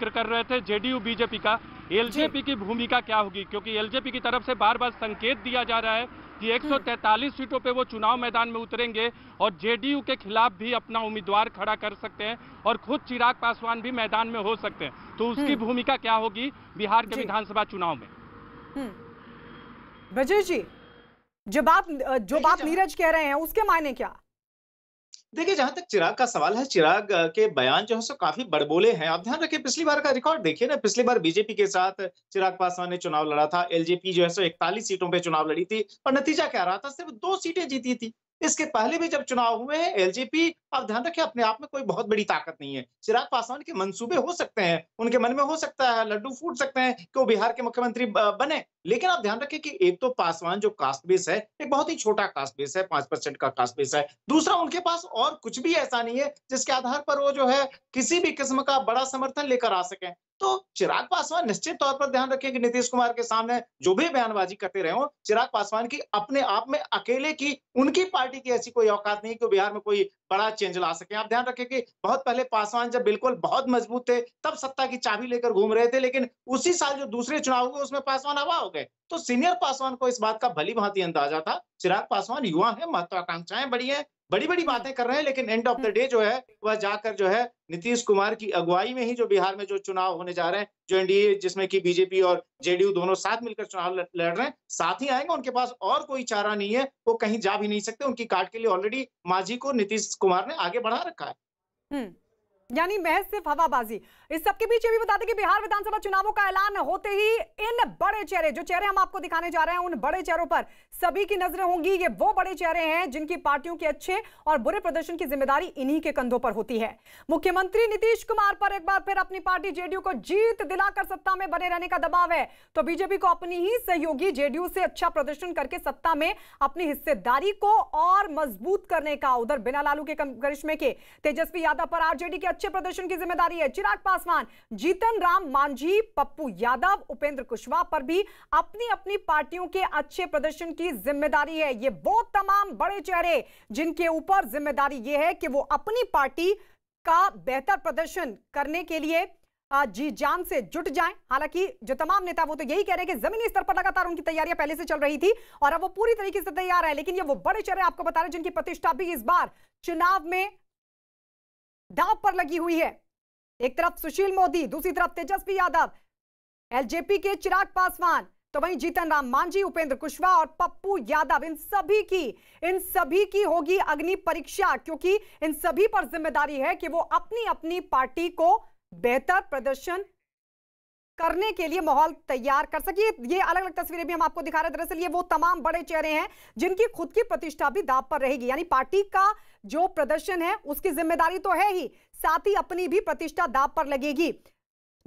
जिक्र कर रहे थे जेडीयू बीजेपी का एलजेपी की भूमिका क्या होगी क्योंकि एलजेपी की तरफ से बार बार संकेत दिया जा रहा है कि 143 हम्म। सीटों पे वो चुनाव मैदान में उतरेंगे और जेडीयू के खिलाफ भी अपना उम्मीदवार खड़ा कर सकते हैं और खुद चिराग पासवान भी मैदान में हो सकते हैं तो उसकी हम्म। भूमिका क्या होगी बिहार के विधानसभा चुनाव में हम्म। ब्रजेश जी जब आप जो बात नीरज कह रहे हैं उसके मायने क्या देखिए जहां तक चिराग का सवाल है चिराग के बयान जो है सो काफी बड़बोले हैं आप ध्यान रखिए पिछली बार का रिकॉर्ड देखिए ना पिछली बार बीजेपी के साथ चिराग पासवान ने चुनाव लड़ा था एलजेपी जो है सो इकतालीस सीटों पे चुनाव लड़ी थी और नतीजा क्या रहा था सिर्फ दो सीटें जीती थी इसके पहले भी जब चुनाव हुए हैं एलजेपी आप ध्यान रखें अपने आप में कोई बहुत बड़ी ताकत नहीं है चिराग पासवान के मंसूबे हो सकते हैं उनके मन में हो सकता है लड्डू फूट सकते हैं कि वो बिहार के मुख्यमंत्री बने लेकिन आप ध्यान रखें कि एक तो पासवान जो कास्ट बेस है एक बहुत ही छोटा कास्ट बेस है पांच परसेंट का कास्ट बेस है दूसरा उनके पास और कुछ भी ऐसा नहीं है जिसके आधार पर वो जो है किसी भी किस्म का बड़ा समर्थन लेकर आ सके तो चिराग पासवान निश्चित तौर पर ध्यान रखें कि नीतीश कुमार के सामने जो भी बयानबाजी करते रहे हो चिराग पासवान की अपने आप में अकेले की उनकी पार्टी की ऐसी कोई औकात नहीं कि बिहार में कोई बड़ा चेंज ला सके आप ध्यान रखें कि बहुत पहले पासवान जब बिल्कुल बहुत मजबूत थे तब सत्ता की चाबी लेकर घूम रहे थे लेकिन उसी साल जो दूसरे चुनाव हुए उसमें पासवान हवा हो हो गए तो सीनियर पासवान को इस बात का भली भांति अंदाजा था चिराग पासवान युवा है महत्वाकांक्षाएं बड़ी है बड़ी बड़ी बातें कर रहे हैं लेकिन एंड ऑफ द डे जो है वह जाकर जो है नीतीश कुमार की अगुवाई में ही जो बिहार में जो चुनाव होने जा रहे हैं जो एनडीए जिसमें कि बीजेपी और जेडीयू दोनों साथ मिलकर चुनाव लड़ रहे हैं साथ ही आएंगे उनके पास और कोई चारा नहीं है वो कहीं जा भी नहीं सकते उनकी कार्ड के लिए ऑलरेडी माझी को नीतीश कुमार ने आगे बढ़ा रखा है हम्म। यानी महज सिर्फ हवाबाजी इस सबके बीच ये भी बता दें कि बिहार विधानसभा चुनावों का ऐलान होते ही इन बड़े चेहरे जो चेहरे हम आपको दिखाने जा रहे हैं उन बड़े चेहरों पर सभी की नजरें होंगी ये वो बड़े चेहरे हैं जिनकी पार्टियों के अच्छे और बुरे प्रदर्शन की जिम्मेदारी इन्हीं के कंधों पर होती है मुख्यमंत्री नीतीश कुमार पर एक बार फिर अपनी पार्टी जेडीयू को जीत दिलाकर सत्ता में बने रहने का दबाव है तो बीजेपी को अपनी ही सहयोगी जेडीयू से अच्छा प्रदर्शन करके सत्ता में अपनी हिस्सेदारी को और मजबूत करने का उधर बिना लालू के करिश्मे के तेजस्वी यादव पर आरजेडी के अच्छे प्रदर्शन की जिम्मेदारी है चिराग पासवान जीतन राम मांझी पप्पू यादव उपेंद्र कुशवाहा पर भी अपनी अपनी पार्टियों के अच्छे प्रदर्शन की जिम्मेदारी है ये वो तमाम बड़े चेहरे जिनके ऊपर जिम्मेदारी ये है कि वो अपनी पार्टी का बेहतर प्रदर्शन करने के लिए जी जान से जुट जाएं हालांकि जो तमाम नेता वो तो यही कह रहे हैं कि जमीनी स्तर पर लगातार उनकी तैयारियां पहले से चल रही थी और अब वो पूरी तरीके से तैयार है लेकिन ये वो बड़े चेहरे आपको बता रहे हैं जिनकी प्रतिष्ठा भी इस बार चुनाव में दांव पर लगी हुई है एक तरफ सुशील मोदी दूसरी तरफ तेजस्वी यादव एलजेपी के चिराग पासवान तो वहीं जीतन राम मांझी उपेंद्र कुशवाहा और पप्पू यादव इन सभी की इन सभी की होगी अग्नि परीक्षा क्योंकि इन सभी पर जिम्मेदारी है कि वो अपनी अपनी पार्टी को बेहतर प्रदर्शन करने के लिए माहौल तैयार कर सके ये अलग अलग तस्वीरें भी हम आपको दिखा रहे हैं दरअसल ये वो तमाम बड़े चेहरे हैं जिनकी खुद की प्रतिष्ठा भी दाब पर रहेगी यानी पार्टी का जो प्रदर्शन है उसकी जिम्मेदारी तो है ही साथ ही अपनी भी प्रतिष्ठा दाब पर लगेगी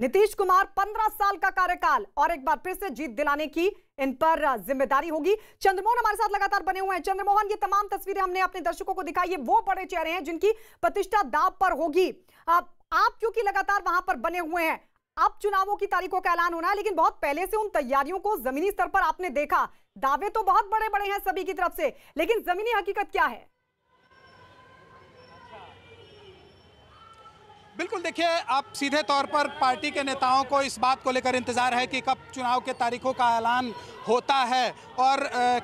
नीतीश कुमार पंद्रह साल का कार्यकाल और एक बार फिर से जीत दिलाने की इन पर जिम्मेदारी होगी चंद्रमोहन हमारे साथ लगातार बने हुए हैं चंद्रमोहन ये तमाम तस्वीरें हमने अपने दर्शकों को दिखाई ये वो बड़े चेहरे हैं जिनकी प्रतिष्ठा दाव पर होगी आप क्योंकि लगातार वहां पर बने हुए हैं अब चुनावों की तारीखों का ऐलान होना है लेकिन बहुत पहले से उन तैयारियों को जमीनी स्तर पर आपने देखा दावे तो बहुत बड़े बड़े हैं सभी की तरफ से लेकिन जमीनी हकीकत क्या है बिल्कुल देखिए आप सीधे तौर पर पार्टी के नेताओं को इस बात को लेकर इंतज़ार है कि कब चुनाव के तारीखों का ऐलान होता है और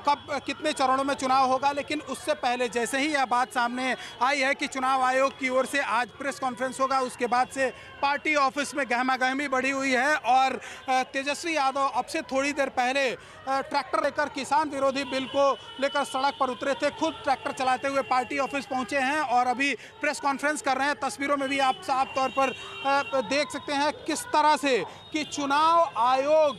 कब कितने चरणों में चुनाव होगा लेकिन उससे पहले जैसे ही यह बात सामने आई है कि चुनाव आयोग की ओर से आज प्रेस कॉन्फ्रेंस होगा उसके बाद से पार्टी ऑफिस में गहमा गहमी बढ़ी हुई है और तेजस्वी यादव अब से थोड़ी देर पहले ट्रैक्टर लेकर किसान विरोधी बिल को लेकर सड़क पर उतरे थे खुद ट्रैक्टर चलाते हुए पार्टी ऑफिस पहुँचे हैं और अभी प्रेस कॉन्फ्रेंस कर रहे हैं तस्वीरों में भी आप साथ साफ तौर पर देख सकते हैं किस तरह से कि चुनाव आयोग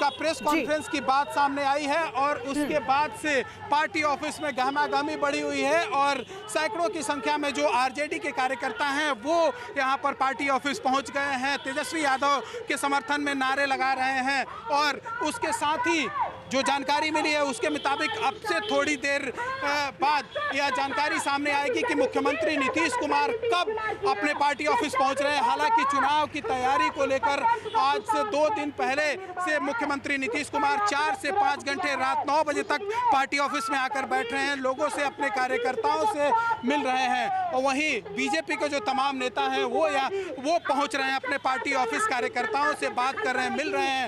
का प्रेस कॉन्फ्रेंस की बात सामने आई है और उसके हम्म। बाद से पार्टी ऑफिस में गहमागहमी बढ़ी हुई है और सैकड़ों की संख्या में जो आरजेडी के कार्यकर्ता हैं वो यहां पर पार्टी ऑफिस पहुंच गए हैं तेजस्वी यादव के समर्थन में नारे लगा रहे हैं और उसके साथ ही जो जानकारी मिली है उसके मुताबिक अब से थोड़ी देर बाद यह जानकारी सामने आएगी कि मुख्यमंत्री नीतीश कुमार कब अपने पार्टी ऑफिस पहुंच रहे हैं हालांकि चुनाव की तैयारी को लेकर आज से दो दिन पहले से मुख्यमंत्री नीतीश कुमार चार से पाँच घंटे रात नौ बजे तक पार्टी ऑफिस में आकर बैठ रहे हैं लोगों से अपने कार्यकर्ताओं से मिल रहे हैं और वहीं बीजेपी के जो तमाम नेता हैं वो या वो पहुँच रहे हैं अपने पार्टी ऑफिस कार्यकर्ताओं से बात कर रहे हैं मिल रहे हैं